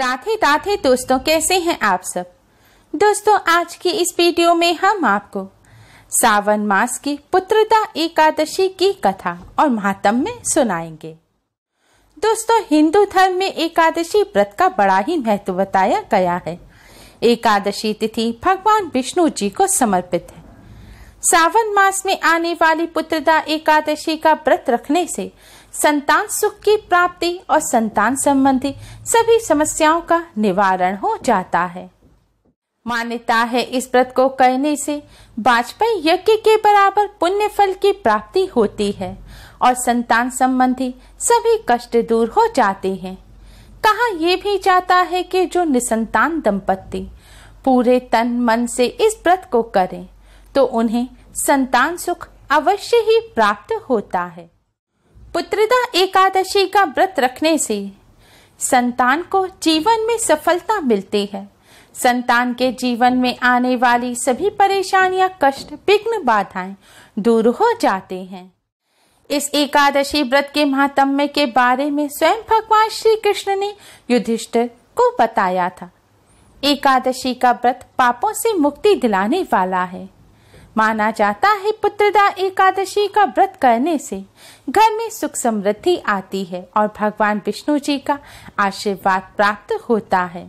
राधे राधे दोस्तों कैसे हैं आप सब दोस्तों आज की इस वीडियो में हम आपको सावन मास की पुत्रता एकादशी की कथा और महात्म में सुनाएंगे दोस्तों हिंदू धर्म में एकादशी व्रत का बड़ा ही महत्व बताया गया है एकादशी तिथि भगवान विष्णु जी को समर्पित है सावन मास में आने वाली पुत्रता एकादशी का व्रत रखने से संतान सुख की प्राप्ति और संतान संबंधी सभी समस्याओं का निवारण हो जाता है मान्यता है इस व्रत को करने से वाजपेयी यज्ञ के बराबर पुण्य फल की प्राप्ति होती है और संतान संबंधी सभी कष्ट दूर हो जाते हैं कहा यह भी जाता है कि जो निसंतान दंपत्ति पूरे तन मन से इस व्रत को करें तो उन्हें संतान सुख अवश्य ही प्राप्त होता है पुत्रदा एकादशी का व्रत रखने से संतान को जीवन में सफलता मिलती है संतान के जीवन में आने वाली सभी परेशानियां कष्ट विघ्न बाधाएं दूर हो जाते हैं इस एकादशी व्रत के महात्म्य के बारे में स्वयं भगवान श्री कृष्ण ने युधिष्ठिर को बताया था एकादशी का व्रत पापों से मुक्ति दिलाने वाला है माना जाता है पुत्रदा एकादशी का व्रत करने से घर में सुख समृद्धि आती है और भगवान विष्णु जी का आशीर्वाद प्राप्त होता है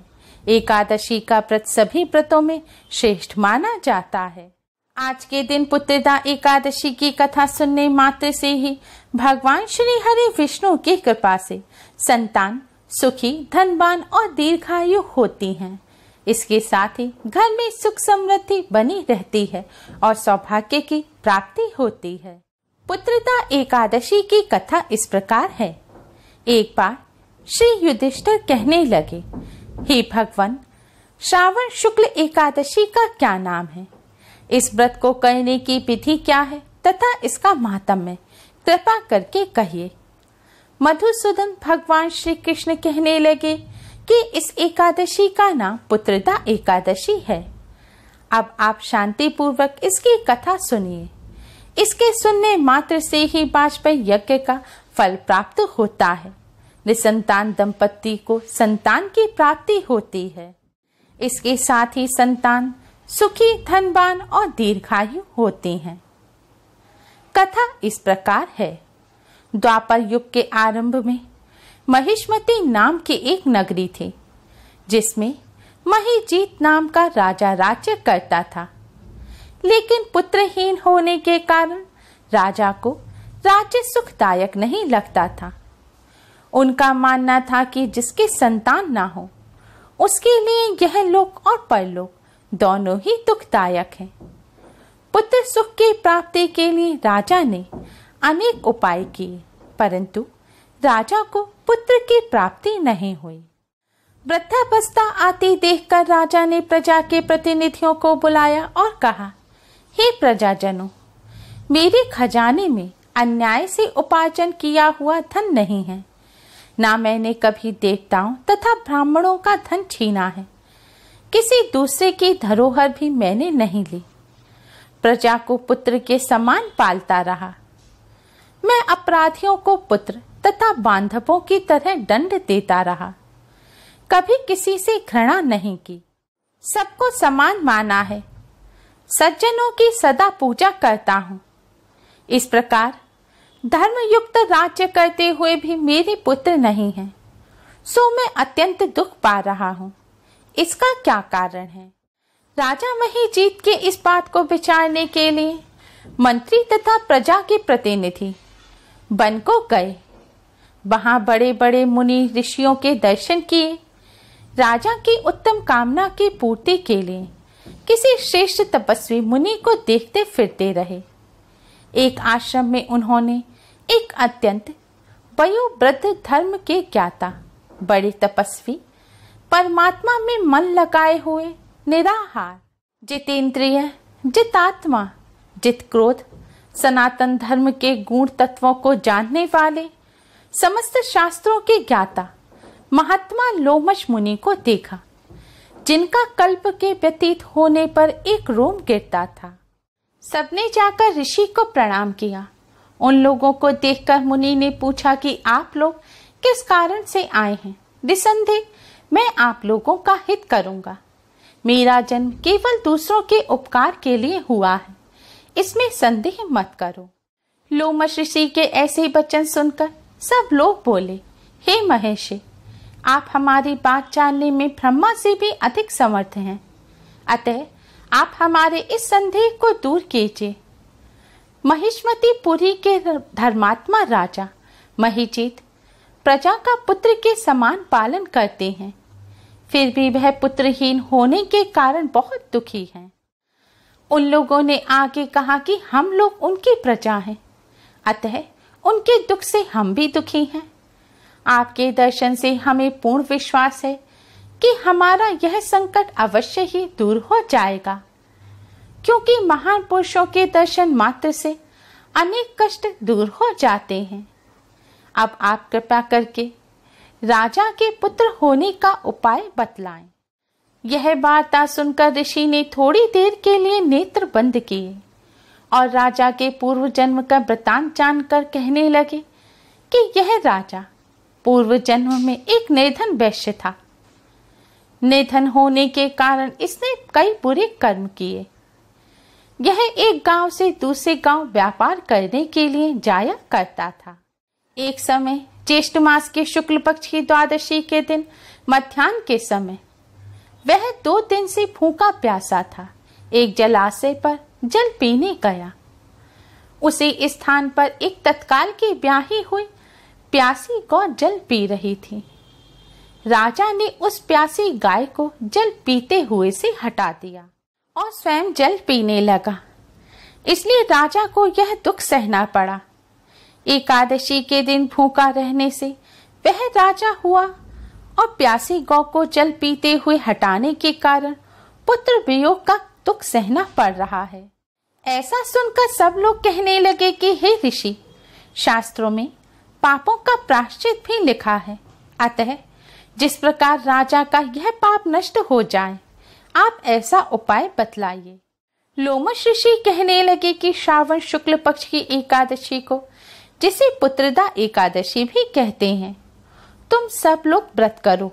एकादशी का व्रत सभी व्रतों में श्रेष्ठ माना जाता है आज के दिन पुत्रदा एकादशी की कथा सुनने मात्र से ही भगवान श्री हरि विष्णु की कृपा से संतान सुखी धनवान और दीर्घायु होती हैं। इसके साथ ही घर में सुख समृद्धि बनी रहती है और सौभाग्य की प्राप्ति होती है पुत्रता एकादशी की कथा इस प्रकार है एक बार श्री युधिष्ठर कहने लगे हे भगवान श्रावण शुक्ल एकादशी का क्या नाम है इस व्रत को करने की विधि क्या है तथा इसका है कृपा करके कहिए मधुसूदन भगवान श्री कृष्ण कहने लगे कि इस एकादशी का नाम पुत्रदा एकादशी है अब आप शांतिपूर्वक इसकी कथा सुनिए इसके सुनने मात्र से ही वाजपेयी यज्ञ का फल प्राप्त होता है निसंतान दंपत्ति को संतान की प्राप्ति होती है इसके साथ ही संतान सुखी धनवान और दीर्घायु होती हैं। कथा इस प्रकार है द्वापर युग के आरंभ में महिष्मती नाम की एक नगरी थी जिसमें महीजीत नाम का राजा राज्य करता था लेकिन पुत्रहीन होने के कारण राजा को राज्य सुखदायक नहीं लगता था उनका मानना था कि जिसके संतान ना हो उसके लिए यह लोक और परलोक दोनों ही दुखदायक हैं। पुत्र सुख की प्राप्ति के लिए राजा ने अनेक उपाय किए परंतु राजा को पुत्र की प्राप्ति नहीं हुई वृद्धावस्था आती देखकर राजा ने प्रजा के प्रतिनिधियों को बुलाया और कहा हे प्रजाजनों मेरे खजाने में अन्याय से उपार्जन किया हुआ धन नहीं है ना मैंने कभी देवताओं तथा ब्राह्मणों का धन छीना है किसी दूसरे की धरोहर भी मैंने नहीं ली प्रजा को पुत्र के समान पालता रहा मैं अपराधियों को पुत्र तथा बांधवों की तरह दंड देता रहा कभी किसी से घृणा नहीं की सबको समान माना है सज्जनों की सदा पूजा करता हूँ इस प्रकार धर्मयुक्त राज्य करते हुए भी मेरे पुत्र नहीं हैं, सो मैं अत्यंत दुख पा रहा हूँ इसका क्या कारण है राजा मही जीत के इस बात को विचारने के लिए मंत्री तथा प्रजा के प्रतिनिधि बन को गए वहां बड़े बड़े मुनि ऋषियों के दर्शन किए राजा की उत्तम कामना की पूर्ति के लिए किसी श्रेष्ठ तपस्वी मुनि को देखते फिरते रहे एक आश्रम में उन्होंने एक अत्यंत वयोवृद्ध धर्म के ज्ञाता बड़े तपस्वी परमात्मा में मन लगाए हुए निराहार जितेंद्रिय जितात्मा जित क्रोध सनातन धर्म के गुण तत्वों को जानने वाले समस्त शास्त्रों के ज्ञाता महात्मा लोमश मुनि को देखा जिनका कल्प के व्यतीत होने पर एक रोम गिरता था सबने जाकर ऋषि को प्रणाम किया उन लोगों को देखकर मुनि ने पूछा कि आप लोग किस कारण से आए हैं निसंदेह मैं आप लोगों का हित करूंगा मेरा जन्म केवल दूसरों के उपकार के लिए हुआ है इसमें संदेह मत करो लोमश ऋषि के ऐसे वचन सुनकर सब लोग बोले हे महेश आप हमारी बात जानने में ब्रह्मा से भी अधिक समर्थ हैं अतः आप हमारे इस संदेह को दूर कीजिए महिष्मती पुरी के धर्मात्मा राजा महिजीत प्रजा का पुत्र के समान पालन करते हैं फिर भी वह पुत्रहीन होने के कारण बहुत दुखी हैं उन लोगों ने आगे कहा कि हम लोग उनकी प्रजा हैं अतः है, उनके दुख से हम भी दुखी हैं आपके दर्शन से हमें पूर्ण विश्वास है कि हमारा यह संकट अवश्य ही दूर हो जाएगा क्योंकि महान पुरुषों के दर्शन मात्र से अनेक कष्ट दूर हो जाते हैं अब आप कृपा करके राजा के पुत्र होने का उपाय बतलाएं। यह वार्ता सुनकर ऋषि ने थोड़ी देर के लिए नेत्र बंद किए और राजा के पूर्व जन्म का वृतांत जानकर कहने लगे कि यह राजा पूर्व जन्म में एक निधन वैश्य था निधन होने के कारण इसने कई बुरे कर्म किए यह एक गांव से दूसरे गांव व्यापार करने के लिए जाया करता था एक समय ज्येष्ठ मास के शुक्ल पक्ष की द्वादशी के दिन मध्यान्ह के समय वह दो दिन से भूखा प्यासा था एक जलाशय पर जल पीने गया उसे स्थान पर एक तत्काल की ब्याही हुई प्यासी गौ जल पी रही थी राजा ने उस प्यासी गाय को जल पीते हुए से हटा दिया और स्वयं जल पीने लगा इसलिए राजा को यह दुख सहना पड़ा एकादशी के दिन भूखा रहने से वह राजा हुआ और प्यासी गौ को जल पीते हुए हटाने के कारण पुत्र वियोग का दुख सहना पड़ रहा है ऐसा सुनकर सब लोग कहने लगे कि हे ऋषि शास्त्रों में पापों का प्राश्चित भी लिखा है अतः जिस प्रकार राजा का यह पाप नष्ट हो जाए आप ऐसा उपाय बतलाइए लोमश ऋषि कहने लगे कि श्रावण शुक्ल पक्ष की एकादशी को जिसे पुत्रदा एकादशी भी कहते हैं तुम सब लोग व्रत करो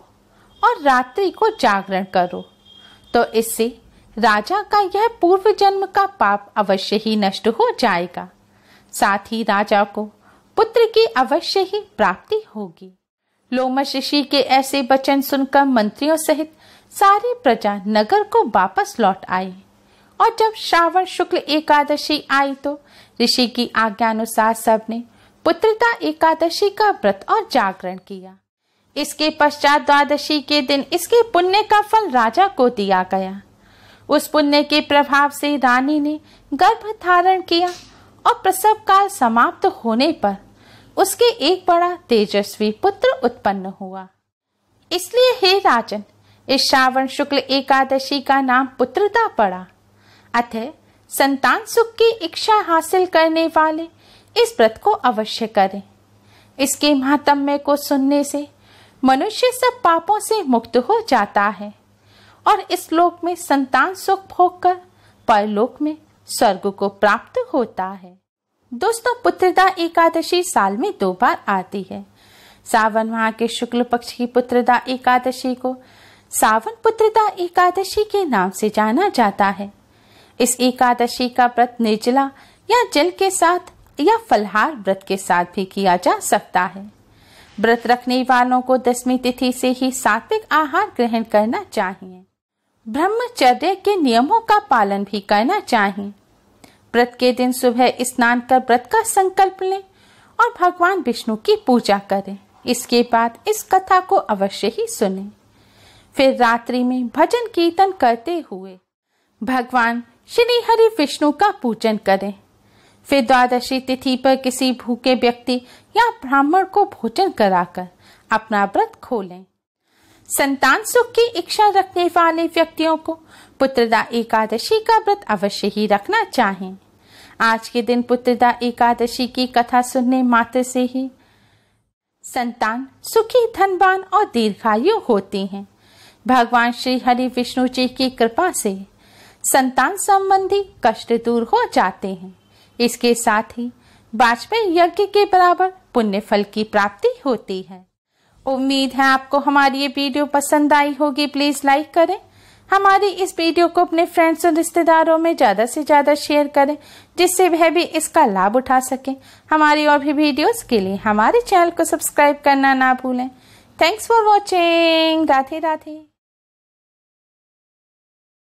और रात्रि को जागरण करो तो इससे राजा का यह पूर्व जन्म का पाप अवश्य ही नष्ट हो जाएगा साथ ही राजा को पुत्र की अवश्य ही प्राप्ति होगी लोमश ऋषि के ऐसे वचन सुनकर मंत्रियों सहित सारी प्रजा नगर को वापस लौट आई और जब श्रावण शुक्ल एकादशी आई तो ऋषि की आज्ञानुसार सब ने पुत्रता एकादशी का व्रत और जागरण किया इसके पश्चात द्वादशी के दिन इसके पुण्य का फल राजा को दिया गया उस पुण्य के प्रभाव से रानी ने गर्भ धारण किया और प्रसव काल समाप्त होने पर उसके एक बड़ा तेजस्वी पुत्र उत्पन्न हुआ इसलिए हे राजन इस श्रावण शुक्ल एकादशी का नाम पुत्रता पड़ा अतः संतान सुख की इच्छा हासिल करने वाले इस व्रत को अवश्य करें इसके महात्म्य को सुनने से मनुष्य सब पापों से मुक्त हो जाता है और इस लोक में संतान सुख भोग कर परलोक में स्वर्ग को प्राप्त होता है दोस्तों पुत्रदा एकादशी साल में दो बार आती है सावन माह के शुक्ल पक्ष की पुत्रदा एकादशी को सावन पुत्रदा एकादशी के नाम से जाना जाता है इस एकादशी का व्रत निर्जला या जल के साथ या फलहार व्रत के साथ भी किया जा सकता है व्रत रखने वालों को दसवीं तिथि से ही सात्विक आहार ग्रहण करना चाहिए ब्रह्मचर्य के नियमों का पालन भी करना चाहिए व्रत के दिन सुबह स्नान कर व्रत का संकल्प लें और भगवान विष्णु की पूजा करें इसके बाद इस कथा को अवश्य ही सुने फिर रात्रि में भजन कीर्तन करते हुए भगवान श्री हरि विष्णु का पूजन करें फिर द्वादशी तिथि पर किसी भूखे व्यक्ति या ब्राह्मण को भोजन कराकर अपना व्रत खोलें संतान सुख की इच्छा रखने वाले व्यक्तियों को पुत्रदा एकादशी का व्रत अवश्य ही रखना चाहिए आज के दिन पुत्रदा एकादशी की कथा सुनने मात्र से ही संतान सुखी धनवान और दीर्घायु होती हैं भगवान श्री हरि विष्णु जी की कृपा से संतान संबंधी कष्ट दूर हो जाते हैं इसके साथ ही वाजपेयी यज्ञ के बराबर पुण्य फल की प्राप्ति होती है उम्मीद है आपको हमारी ये वीडियो पसंद आई होगी प्लीज लाइक करें हमारी इस वीडियो को अपने फ्रेंड्स और रिश्तेदारों में ज़्यादा से ज़्यादा शेयर करें जिससे वह भी इसका लाभ उठा सके हमारी और भी वीडियोस के लिए हमारे चैनल को सब्सक्राइब करना ना भूलें thanks for watching Radhe Radhe